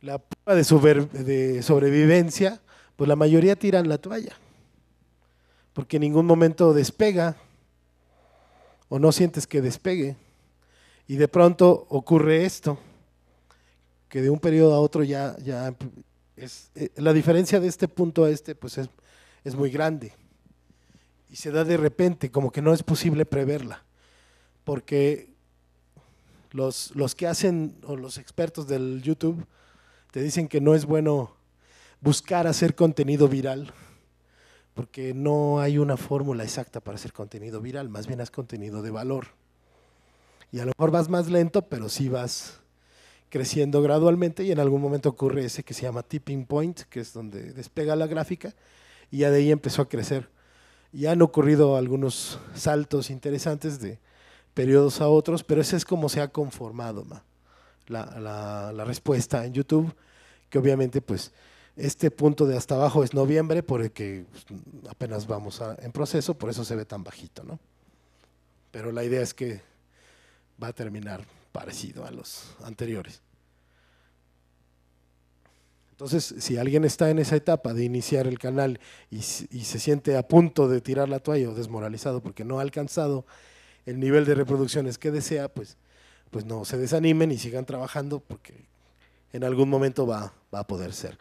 la prueba de, de, sobrevivencia, pues la mayoría tiran la toalla, porque en ningún momento despega o no sientes que despegue. Y de pronto ocurre esto, que de un periodo a otro ya, ya es, eh, la diferencia de este punto a este pues es, muy grande y se da de repente, como que no es posible preverla, porque los, los que hacen o los expertos del YouTube te dicen que no es bueno buscar hacer contenido viral, porque no hay una fórmula exacta para hacer contenido viral, más bien es contenido de valor. Y a lo mejor vas más lento, pero sí vas creciendo gradualmente y en algún momento ocurre ese que se llama tipping point, que es donde despega la gráfica y ya de ahí empezó a crecer. Ya han ocurrido algunos saltos interesantes de periodos a otros, pero ese es como se ha conformado la, respuesta en YouTube, que obviamente pues este punto de hasta abajo es noviembre, porque el pues, apenas vamos en proceso, por eso se ve tan bajito, ¿no? Pero la idea es que va a terminar parecido a los anteriores. Entonces, si alguien está en esa etapa de iniciar el canal y, se siente a punto de tirar la toalla o desmoralizado porque no ha alcanzado el nivel de reproducciones que desea, pues, pues no se desanimen y sigan trabajando porque en algún momento va, a poder ser.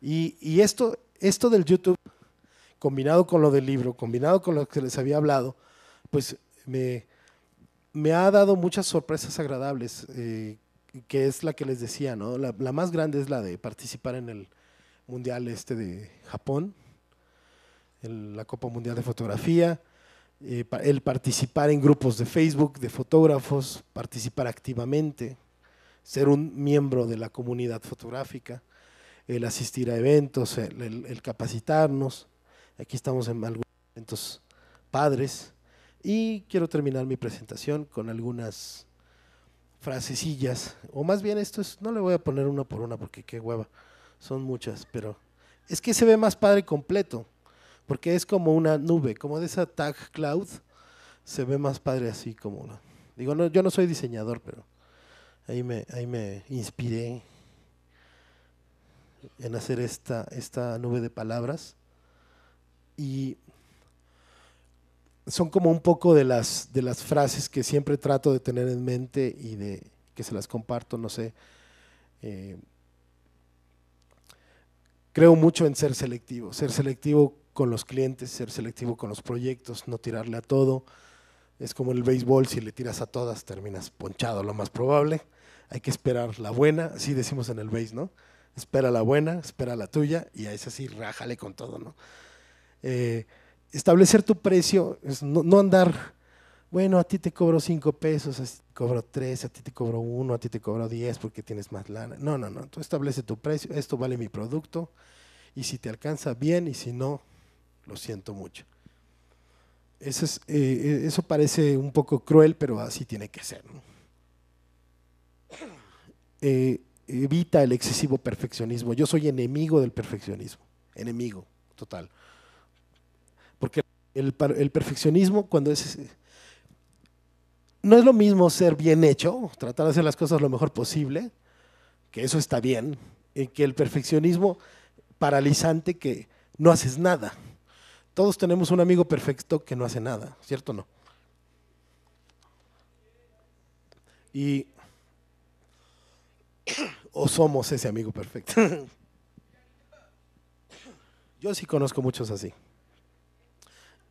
Y, y, esto, esto del YouTube, combinado con lo del libro, combinado con lo que les había hablado, pues me, me ha dado muchas sorpresas agradables, eh, que es la que les decía, ¿no? La, más grande es la de participar en el Mundial este de Japón, en la Copa Mundial de Fotografía, eh, el participar en grupos de Facebook de fotógrafos, participar activamente, ser un miembro de la comunidad fotográfica, el asistir a eventos, el, el capacitarnos. Aquí estamos en algunos eventos padres y quiero terminar mi presentación con algunas frasecillas, o más bien esto es, no le voy a poner una por una porque qué hueva, son muchas, pero es que se ve más padre completo, porque es como una nube, como de esa tag cloud, se ve más padre así como Digo, no, yo no soy diseñador, pero ahí me, ahí me inspiré en hacer esta, esta nube de palabras. Y son como un poco de las, de las frases que siempre trato de tener en mente y de que se las comparto, no sé. Eh, creo mucho en ser selectivo, ser selectivo con los clientes, ser selectivo con los proyectos, no tirarle a todo. Es como el béisbol, si le tiras a todas terminas ponchado, lo más probable. Hay que esperar la buena, así decimos en el béis, ¿no? Espera la buena, espera la tuya y a esa sí rájale con todo, ¿no? Eh, establecer tu precio, es no, andar, bueno, a ti te cobro cinco pesos, a ti te cobro tres, a ti te cobro uno, a ti te cobro diez porque tienes más lana. No, no, no, tú establece tu precio, esto vale mi producto y si te alcanza bien y si no, lo siento mucho. Eso, eh, eh, parece un poco cruel, pero así tiene que ser. Eh, evita el excesivo perfeccionismo. Yo soy enemigo del perfeccionismo, enemigo total. Porque el, perfeccionismo cuando es... No es lo mismo ser bien hecho, tratar de hacer las cosas lo mejor posible, que eso está bien, que el perfeccionismo paralizante que no haces nada. Todos tenemos un amigo perfecto que no hace nada, ¿cierto o no? Y o somos ese amigo perfecto. Yo sí conozco muchos así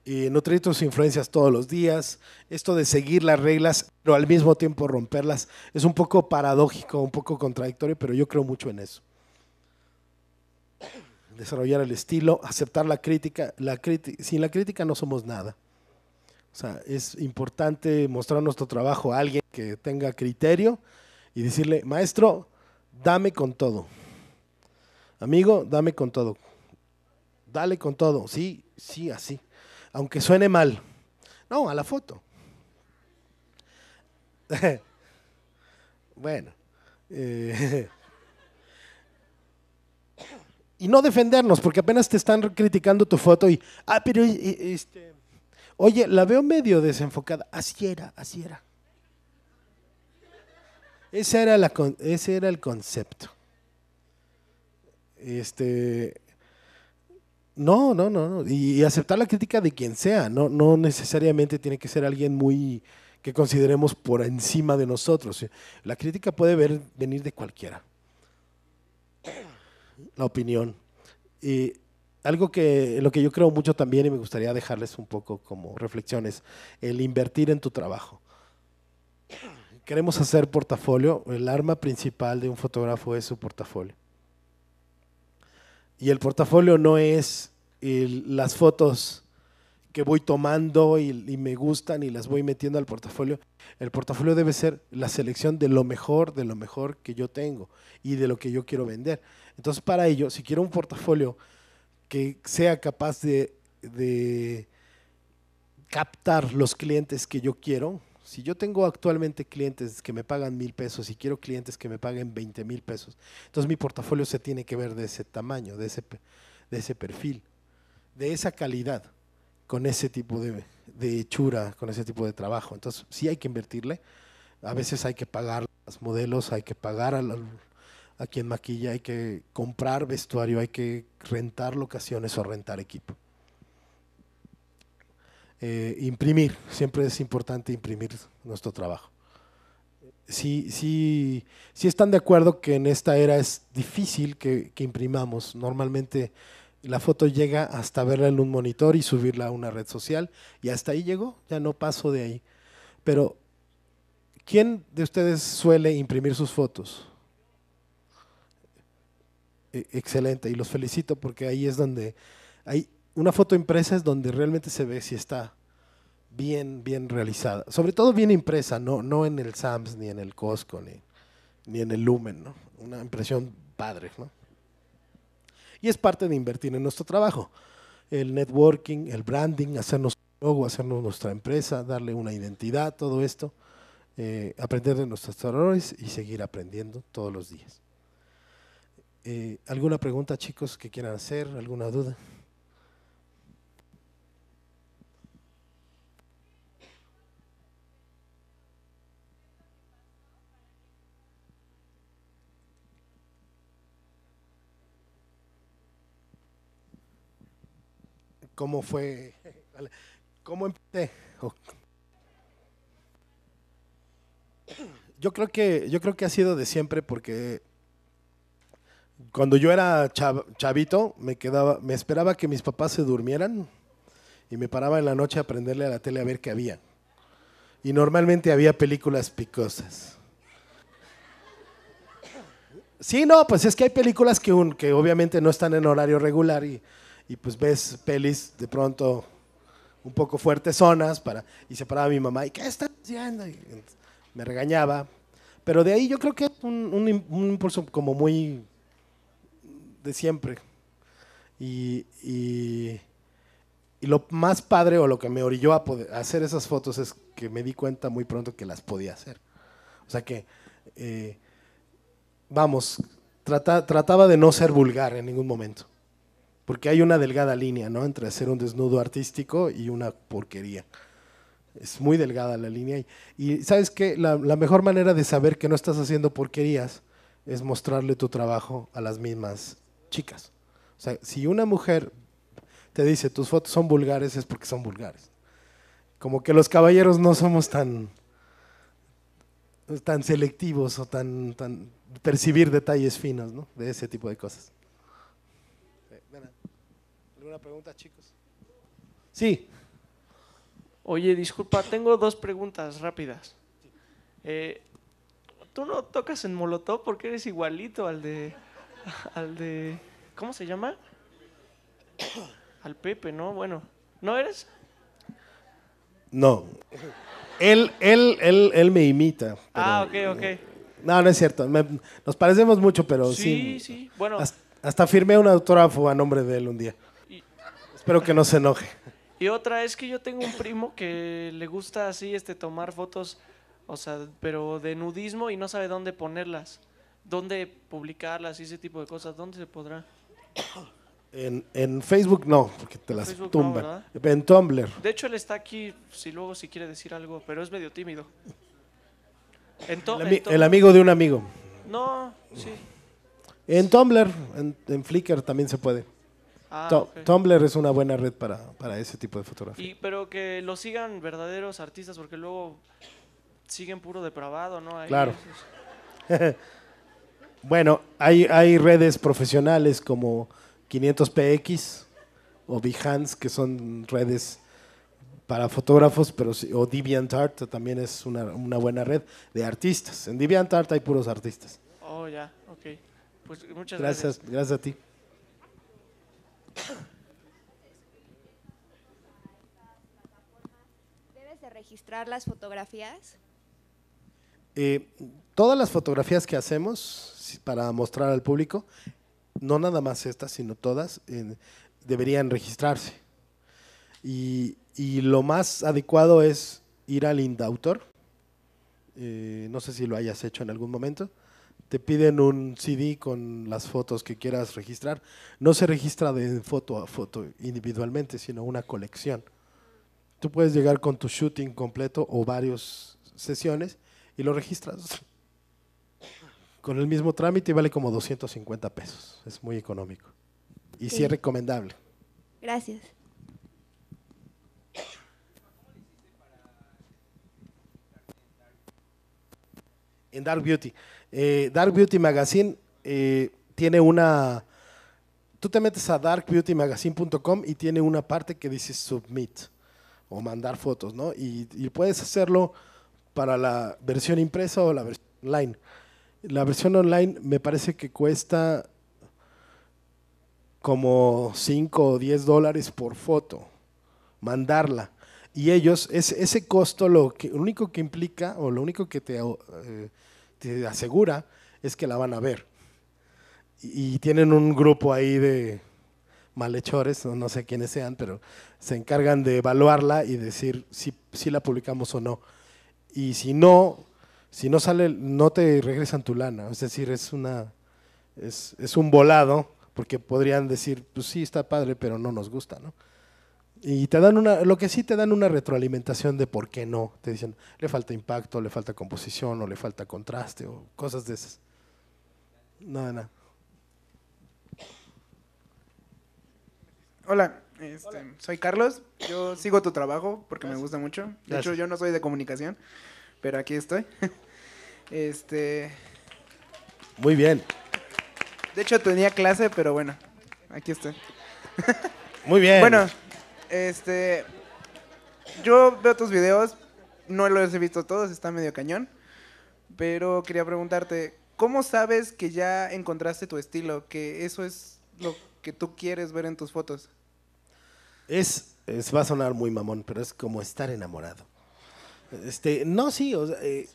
y nutrir tus influencias todos los días. Esto de seguir las reglas, pero al mismo tiempo romperlas, es un poco paradójico, un poco contradictorio, pero yo creo mucho en eso. Desarrollar el estilo, aceptar la crítica. La crítica sin la crítica no somos nada. O sea, es importante mostrar nuestro trabajo a alguien que tenga criterio y decirle, maestro, dame con todo. Amigo, dame con todo. Dale con todo. Sí, sí, así aunque suene mal. No, a la foto. bueno. Eh, y no defendernos, porque apenas te están criticando tu foto y, ah, pero este, oye, la veo medio desenfocada. Así era, así era. Ese era, ese era el concepto. Este, no, no, no, Y, aceptar la crítica de quien sea. No, no necesariamente tiene que ser alguien muy que consideremos por encima de nosotros. La crítica puede venir de cualquiera. La opinión. Y algo que lo que yo creo mucho también y me gustaría dejarles un poco como reflexiones, el invertir en tu trabajo. Queremos hacer portafolio. El arma principal de un fotógrafo es su portafolio. Y el portafolio no es las fotos que voy tomando y, me gustan y las voy metiendo al portafolio. El portafolio debe ser la selección de lo mejor, de lo mejor que yo tengo y de lo que yo quiero vender. Entonces, para ello, si quiero un portafolio que sea capaz de, de captar los clientes que yo quiero, si yo tengo actualmente clientes que me pagan mil pesos y quiero clientes que me paguen 20 mil pesos, entonces mi portafolio se tiene que ver de ese tamaño, de ese, de ese perfil, de esa calidad, con ese tipo de, hechura, con ese tipo de trabajo. Entonces sí hay que invertirle. A veces hay que pagar los modelos, hay que pagar a quien maquilla, hay que comprar vestuario, hay que rentar locaciones o rentar equipo. Eh, imprimir, siempre es importante imprimir nuestro trabajo. Si están de acuerdo que en esta era es difícil que, imprimamos. Normalmente la foto llega hasta verla en un monitor y subirla a una red social y hasta ahí llegó, ya no paso de ahí. Pero, ¿quién de ustedes suele imprimir sus fotos? E-, excelente y los felicito porque ahí es donde hay una foto impresa es donde realmente se ve si está bien, bien realizada. Sobre todo bien impresa, no, no en el Sams, ni en el Costco, ni, en el Lumen. ¿no? Una impresión padre. ¿no? Y es parte de invertir en nuestro trabajo. El networking, el branding, hacernos logo, hacernos nuestra empresa, darle una identidad, todo esto. Eh, aprender de nuestros errores y seguir aprendiendo todos los días. Eh, ¿Alguna pregunta, chicos, que quieran hacer? ¿Alguna duda? cómo fue, cómo empecé. Yo creo que, yo creo que ha sido de siempre porque cuando yo era chavito me quedaba, me esperaba que mis papás se durmieran y me paraba en la noche a prenderle a la tele a ver qué había. Y normalmente había películas picosas. Sí, no, pues es que hay películas que, que obviamente no están en horario regular y y pues ves pelis de pronto un poco fuertes zonas para, y se paraba mi mamá y ¿qué estás haciendo? Y me regañaba. Pero de ahí yo creo que es un, impulso como muy de siempre. Y, lo más padre o lo que me orilló a, hacer esas fotos es que me di cuenta muy pronto que las podía hacer. O sea que, eh, vamos, trataba de no ser vulgar en ningún momento. Porque hay una delgada línea, ¿no? Entre hacer un desnudo artístico y una porquería. Es muy delgada la línea. Y, sabes que la, mejor manera de saber que no estás haciendo porquerías es mostrarle tu trabajo a las mismas chicas. O sea, si una mujer te dice tus fotos son vulgares, es porque son vulgares. Como que los caballeros no somos tan, tan selectivos o tan, tan percibir detalles finos, ¿no? De ese tipo de cosas una pregunta, chicos? Sí. Oye, disculpa, tengo dos preguntas rápidas. Eh, ¿Tú no tocas en Molotov porque eres igualito al de... Al de... ¿Cómo se llama? Al Pepe, ¿no? Bueno. ¿No eres? No. Él, él, él, él me imita. ah, ok, ok. No, no es cierto. nos parecemos mucho, pero sí. Sí, sí. Bueno. Hasta, hasta firmé un autógrafo a nombre de él un día. Espero que no se enoje. Y otra es que yo tengo un primo que le gusta así este tomar fotos, o sea, pero de nudismo y no sabe dónde ponerlas, dónde publicarlas y ese tipo de cosas, ¿dónde se podrá? En, en Facebook no, porque te las tumba tumban. en Tumblr. De hecho él está aquí si luego si quiere decir algo, pero es medio tímido. El, amigo de un amigo. No, sí. En Tumblr, en Flickr también se puede. Ah, Tumblr es una buena red para, para ese tipo de fotografía. pero que lo sigan verdaderos artistas, porque luego siguen puro depravado, ¿no? claro. bueno, hay, hay redes profesionales como 500px o Behance, que son redes para fotógrafos, pero o DeviantArt también es una, buena red de artistas. En DeviantArt hay puros artistas. Oh, ya, ok. Pues muchas Gracias, gracias a ti. ¿Debes de registrar las fotografías? Eh, todas las fotografías que hacemos para mostrar al público, no nada más estas, sino todas, deberían registrarse. Y, lo más adecuado es ir al INDAUTOR. Eh, no sé si lo hayas hecho en algún momento te piden un CD con las fotos que quieras registrar. No se registra de foto a foto individualmente, sino una colección. Tú puedes llegar con tu shooting completo o varias sesiones y lo registras. Con el mismo trámite y vale como 250 pesos. Es muy económico. Y sí, es recomendable. Gracias. En Dark Beauty. Eh, Dark Beauty Magazine eh, tiene una... Tú te metes a darkbeautymagazine.com y tiene una parte que dice submit o mandar fotos, ¿no? Y, puedes hacerlo para la versión impresa o la versión online. La versión online me parece que cuesta como 5 o 10 dólares por foto, mandarla. Y ellos, ese, ese costo lo, que, lo único que implica o lo único que te... Eh, te asegura es que la van a ver. Y, tienen un grupo ahí de malhechores, no, sé quiénes sean, pero se encargan de evaluarla y decir si, si la publicamos o no. Y si no, si no sale, no te regresan tu lana. Es decir, es una es, es un volado, porque podrían decir, pues sí, está padre, pero no nos gusta, ¿no? Y te dan una, lo que sí te dan una retroalimentación de por qué no. Te dicen, le falta impacto, le falta composición, o le falta contraste, o cosas de esas. Nada, nada. Hola, este, soy Carlos. Yo sigo tu trabajo porque me gusta mucho. De hecho, yo no soy de comunicación, pero aquí estoy. este. Muy bien. De hecho, tenía clase, pero bueno, aquí estoy. Muy bien. Bueno, este. Yo veo tus videos, no los he visto todos, está medio cañón. Pero quería preguntarte, ¿cómo sabes que ya encontraste tu estilo? Que eso es lo que tú quieres ver en tus fotos. Es, va a sonar muy mamón, pero es como estar enamorado. Este, no, sí, eh,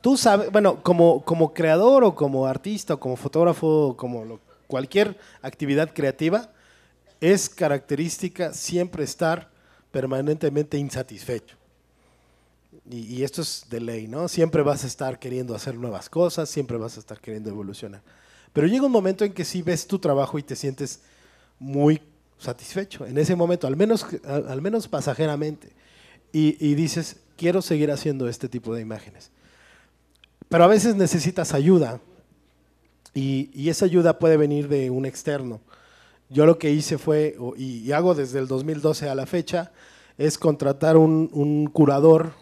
tú sabes, bueno, como, como creador o como artista o como fotógrafo como cualquier actividad creativa, es característica siempre estar permanentemente insatisfecho. Y, esto es de ley, ¿no? Siempre vas a estar queriendo hacer nuevas cosas, siempre vas a estar queriendo evolucionar. Pero llega un momento en que sí ves tu trabajo y te sientes muy satisfecho, en ese momento, al menos, al menos pasajeramente. Y, dices, quiero seguir haciendo este tipo de imágenes. Pero a veces necesitas ayuda y esa ayuda puede venir de un externo yo lo que hice fue, y hago desde el 2012 a la fecha, es contratar un, curador,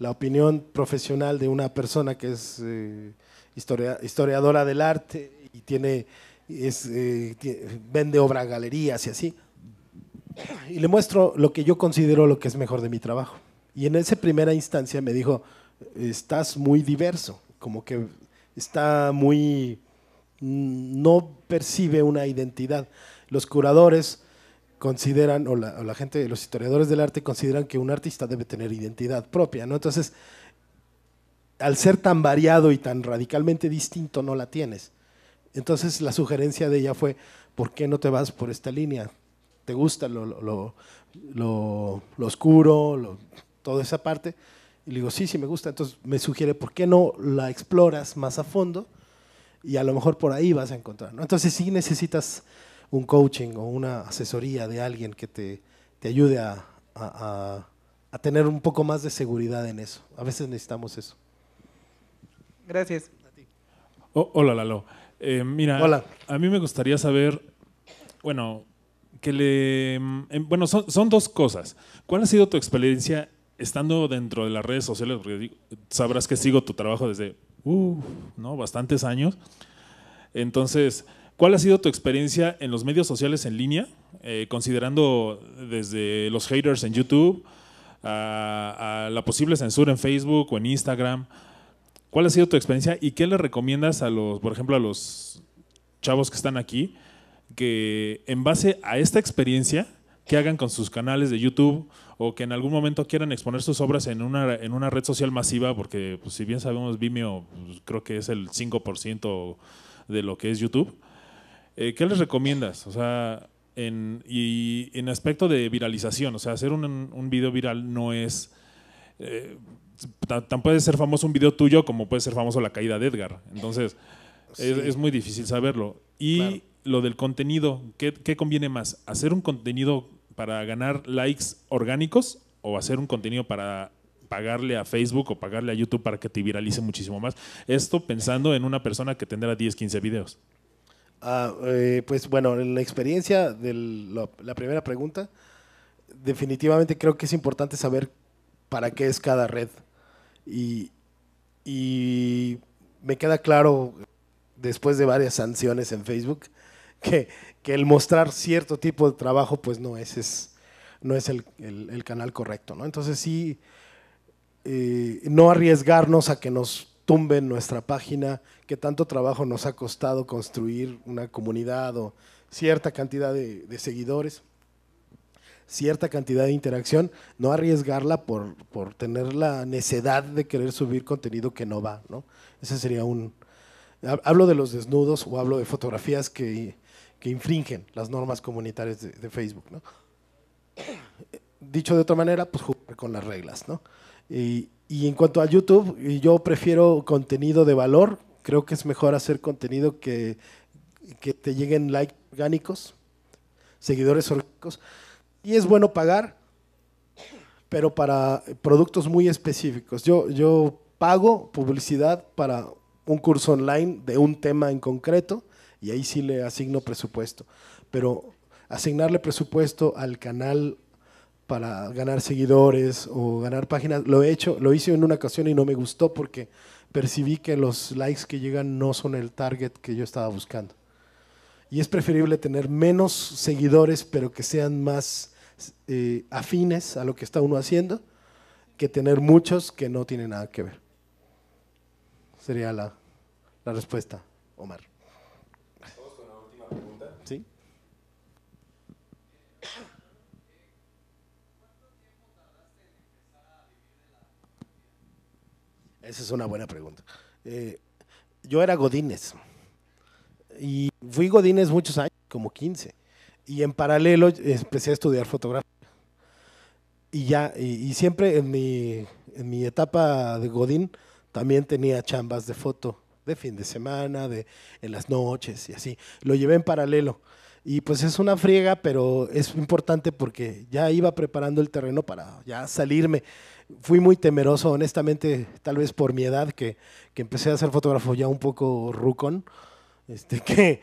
la opinión profesional de una persona que es eh, historiadora del arte y tiene, es, eh, vende obra a galerías y así. Y le muestro lo que yo considero lo que es mejor de mi trabajo. Y en esa primera instancia me dijo, estás muy diverso, como que está muy Mm, no percibe una identidad. Los curadores consideran, o la, gente, los historiadores del arte consideran que un artista debe tener identidad propia, ¿no? Entonces, al ser tan variado y tan radicalmente distinto, no la tienes. Entonces, la sugerencia de ella fue, ¿por qué no te vas por esta línea? ¿Te gusta lo, lo oscuro, toda esa parte? Y le digo, sí, sí me gusta. Entonces, me sugiere, ¿por qué no la exploras más a fondo? y a lo mejor por ahí vas a encontrar. Entonces sí necesitas un coaching o una asesoría de alguien que te, ayude a, tener un poco más de seguridad en eso. A veces necesitamos eso. Gracias. Oh, hola, Lalo. Eh, mira, a mí me gustaría saber, bueno, que le... Em, bueno, son, dos cosas. ¿Cuál ha sido tu experiencia estando dentro de las redes sociales? sabrás que sigo tu trabajo desde ¿no? bastantes años. Entonces, ¿cuál ha sido tu experiencia en los medios sociales en línea, eh, considerando desde los haters en YouTube a, a la posible censura en Facebook o en Instagram? ¿Cuál ha sido tu experiencia y qué le recomiendas a los, por ejemplo, a los chavos que están aquí, que en base a esta experiencia que hagan con sus canales de YouTube o que en algún momento quieran exponer sus obras en una, en una red social masiva, porque pues, si bien sabemos Vimeo pues, creo que es el 5% de lo que es YouTube, eh, ¿qué les recomiendas? O sea, en, y en aspecto de viralización, o sea, hacer un, video viral no es... Eh, tan puede ser famoso un video tuyo como puede ser famoso la caída de Edgar. Entonces, es, muy difícil saberlo. Y lo del contenido, ¿qué, conviene más? ¿Hacer un contenido para ganar likes orgánicos o hacer un contenido para pagarle a Facebook o pagarle a YouTube para que te viralice muchísimo más. Esto pensando en una persona que tendrá 10, 15 videos. Ah, eh, pues bueno, la experiencia de la primera pregunta, definitivamente creo que es importante saber para qué es cada red. y me queda claro, después de varias sanciones en Facebook, que que el mostrar cierto tipo de trabajo, pues no, es es, no es el, canal correcto. ¿no? Entonces sí, eh, no arriesgarnos a que nos tumben nuestra página, que tanto trabajo nos ha costado construir una comunidad o cierta cantidad de, seguidores, cierta cantidad de interacción, no arriesgarla por, por, tener la necedad de querer subir contenido que no va. ¿no? Ese sería un... Hablo de los desnudos o hablo de fotografías que que infringen las normas comunitarias de, Facebook. ¿no? Dicho de otra manera, pues jugar con las reglas. ¿no? Y, en cuanto a YouTube, yo prefiero contenido de valor. Creo que es mejor hacer contenido que, te lleguen likes orgánicos, seguidores orgánicos. Y es bueno pagar, pero para productos muy específicos. Yo, yo pago publicidad para un curso online de un tema en concreto y ahí sí le asigno presupuesto. Pero asignarle presupuesto al canal para ganar seguidores o ganar páginas, lo he hecho, lo hice en una ocasión y no me gustó porque percibí que los likes que llegan no son el target que yo estaba buscando. Y es preferible tener menos seguidores, pero que sean más eh, afines a lo que está uno haciendo, que tener muchos que no tienen nada que ver. Sería la respuesta, Omar. Esa es una buena pregunta. Eh, yo era Godínez. Y fui Godínez muchos años, como 15. Y en paralelo empecé a estudiar fotografía. Y ya, y, siempre en mi, etapa de Godín también tenía chambas de foto, de fin de semana, de en las noches y así. Lo llevé en paralelo. Y pues es una friega, pero es importante porque ya iba preparando el terreno para ya salirme fui muy temeroso, honestamente, tal vez por mi edad, que, que empecé a ser fotógrafo ya un poco rucón, este, que,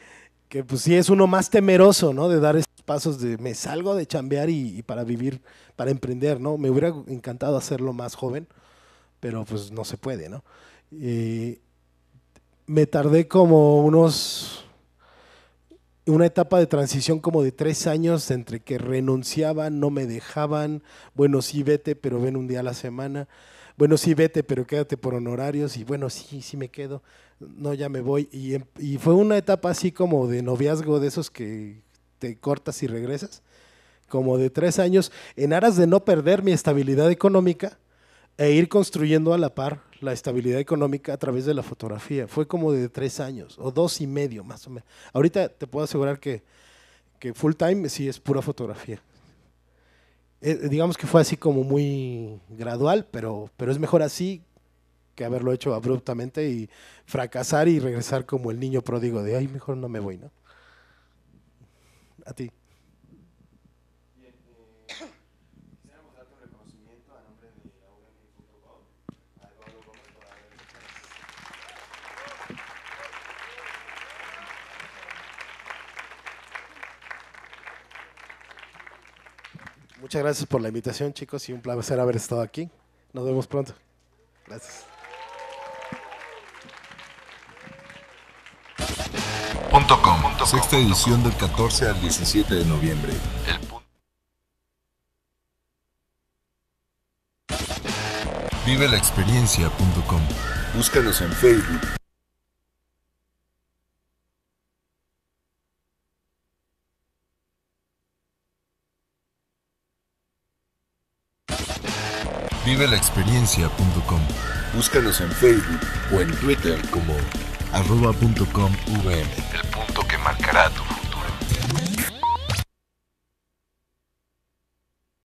que pues sí es uno más temeroso, ¿no? De dar esos pasos de me salgo de chambear y, y, para vivir, para emprender, ¿no? Me hubiera encantado hacerlo más joven, pero pues no se puede, ¿no? me tardé como unos una etapa de transición como de tres años entre que renunciaban, no me dejaban, bueno, sí, vete, pero ven un día a la semana, bueno, sí, vete, pero quédate por honorarios, y bueno, sí, sí me quedo, no, ya me voy. Y, em, y fue una etapa así como de noviazgo de esos que te cortas y regresas, como de tres años, en aras de no perder mi estabilidad económica, e ir construyendo a la par la estabilidad económica a través de la fotografía. Fue como de tres años o dos y medio más o menos. Ahorita te puedo asegurar que, full time sí es pura fotografía. Eh, digamos que fue así como muy gradual, pero, pero es mejor así que haberlo hecho abruptamente y fracasar y regresar como el niño pródigo de, ay, mejor no me voy, ¿no? A ti. Muchas gracias por la invitación, chicos, y un placer haber estado aquí. Nos vemos pronto. Gracias. com, Sexta edición del 14 al 17 de noviembre. El Vive la experiencia.com. Búscanos en Facebook. experiencia.com Búscanos en Facebook o en Twitter como arroba.com.vm. El punto que marcará tu futuro.